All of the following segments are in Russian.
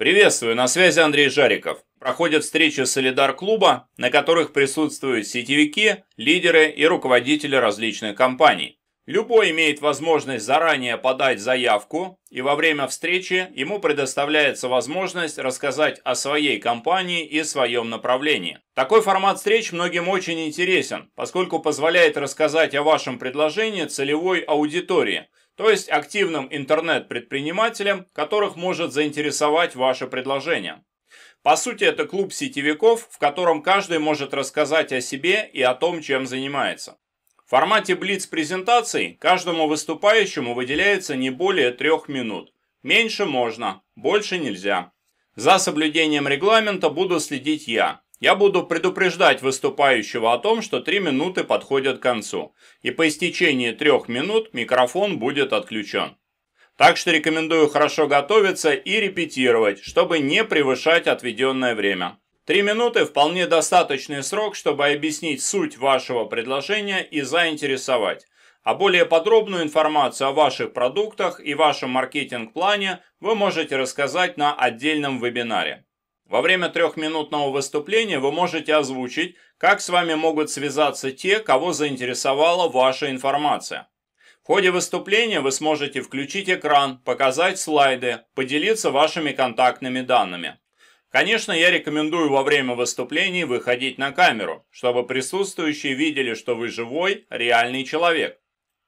Приветствую, на связи Андрей Жариков. Проходят встречи Солидар-клуба, на которых присутствуют сетевики, лидеры и руководители различных компаний. Любой имеет возможность заранее подать заявку, и во время встречи ему предоставляется возможность рассказать о своей компании и своем направлении. Такой формат встреч многим очень интересен, поскольку позволяет рассказать о вашем предложении целевой аудитории, то есть активным интернет-предпринимателям, которых может заинтересовать ваше предложение. По сути, это клуб сетевиков, в котором каждый может рассказать о себе и о том, чем занимается. В формате блиц-презентаций каждому выступающему выделяется не более трех минут. Меньше можно, больше нельзя. За соблюдением регламента буду следить я. Я буду предупреждать выступающего о том, что 3 минуты подходят к концу, и по истечении 3 минут микрофон будет отключен. Так что рекомендую хорошо готовиться и репетировать, чтобы не превышать отведенное время. 3 минуты – вполне достаточный срок, чтобы объяснить суть вашего предложения и заинтересовать. А более подробную информацию о ваших продуктах и вашем маркетинг-плане вы можете рассказать на отдельном вебинаре. Во время трехминутного выступления вы можете озвучить, как с вами могут связаться те, кого заинтересовала ваша информация. В ходе выступления вы сможете включить экран, показать слайды, поделиться вашими контактными данными. Конечно, я рекомендую во время выступлений выходить на камеру, чтобы присутствующие видели, что вы живой, реальный человек.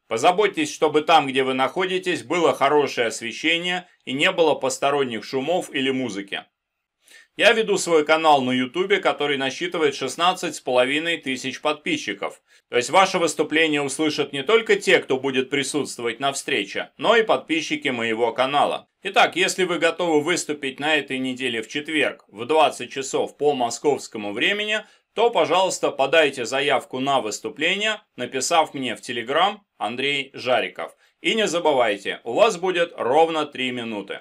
Позаботьтесь, чтобы там, где вы находитесь, было хорошее освещение и не было посторонних шумов или музыки. Я веду свой канал на YouTube, который насчитывает 16 с половиной тысяч подписчиков. То есть ваше выступление услышат не только те, кто будет присутствовать на встрече, но и подписчики моего канала. Итак, если вы готовы выступить на этой неделе в четверг в 20 часов по московскому времени, то, пожалуйста, подайте заявку на выступление, написав мне в Telegram Андрей Жариков. И не забывайте, у вас будет ровно 3 минуты.